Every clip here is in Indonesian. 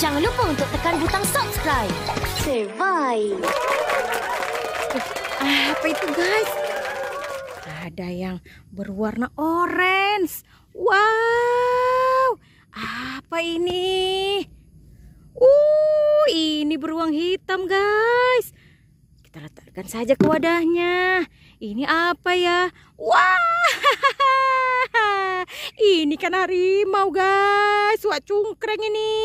Jangan lupa untuk tekan butang subscribe. Survive. Ah, apa itu guys? Ada yang berwarna orange. Wow, apa ini? Uh, ini beruang hitam guys. Kita letakkan saja ke wadahnya. Ini apa ya? Wah, wow. ini kan harimau guys. Wah, cungkreng ini.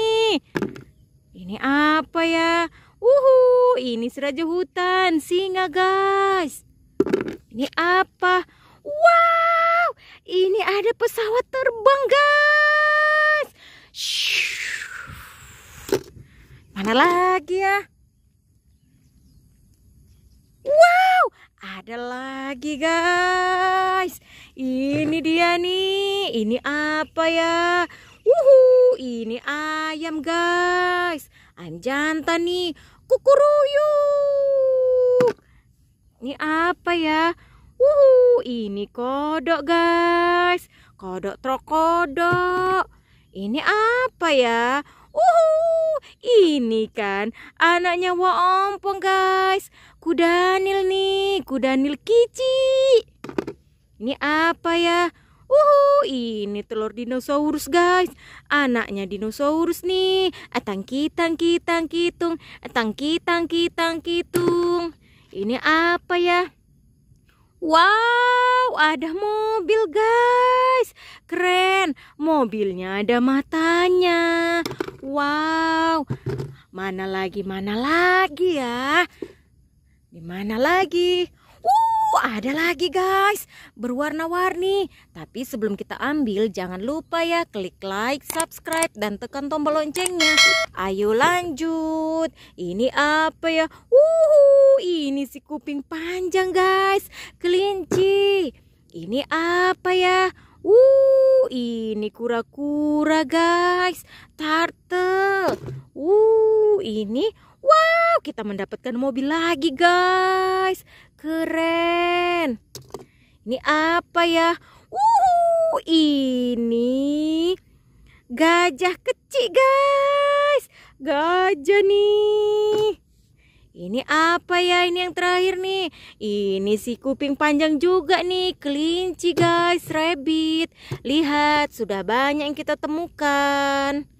Ini apa ya? Uhu, ini seraja hutan, singa guys. Ini apa? Wow, ini ada pesawat terbang guys. Mana lagi ya? Wow, ada lagi guys. Ini dia nih. Ini apa ya? Wuhu, ini ayam guys apaan jantan nih kukuruyuk ini apa ya Wuhu, ini kodok guys kodok trokodok ini apa ya Uh, ini kan anaknya Wa Ompong guys. Kudanil nih, kudanil kici. Ini apa ya? Wuhu, ini telur dinosaurus guys. Anaknya dinosaurus nih. Eh, tangki tangki tangki, tung. Eh, tangki tangki tangki, tung. Ini apa ya? Wow, ada mobil guys. Keren, mobilnya ada matanya. Wow. Mana lagi, mana lagi ya? Di mana lagi? ada lagi guys, berwarna-warni. Tapi sebelum kita ambil, jangan lupa ya klik like, subscribe, dan tekan tombol loncengnya. Ayo lanjut. Ini apa ya? Wuhu, ini si kuping panjang guys, kelinci. Ini apa ya? Uh, ini kura-kura guys, turtle. Uh, ini Wow, kita mendapatkan mobil lagi guys. Keren. Ini apa ya? Uh, ini gajah kecil guys. Gajah nih. Ini apa ya? Ini yang terakhir nih. Ini si kuping panjang juga nih. Kelinci guys, rabbit. Lihat, sudah banyak yang kita temukan.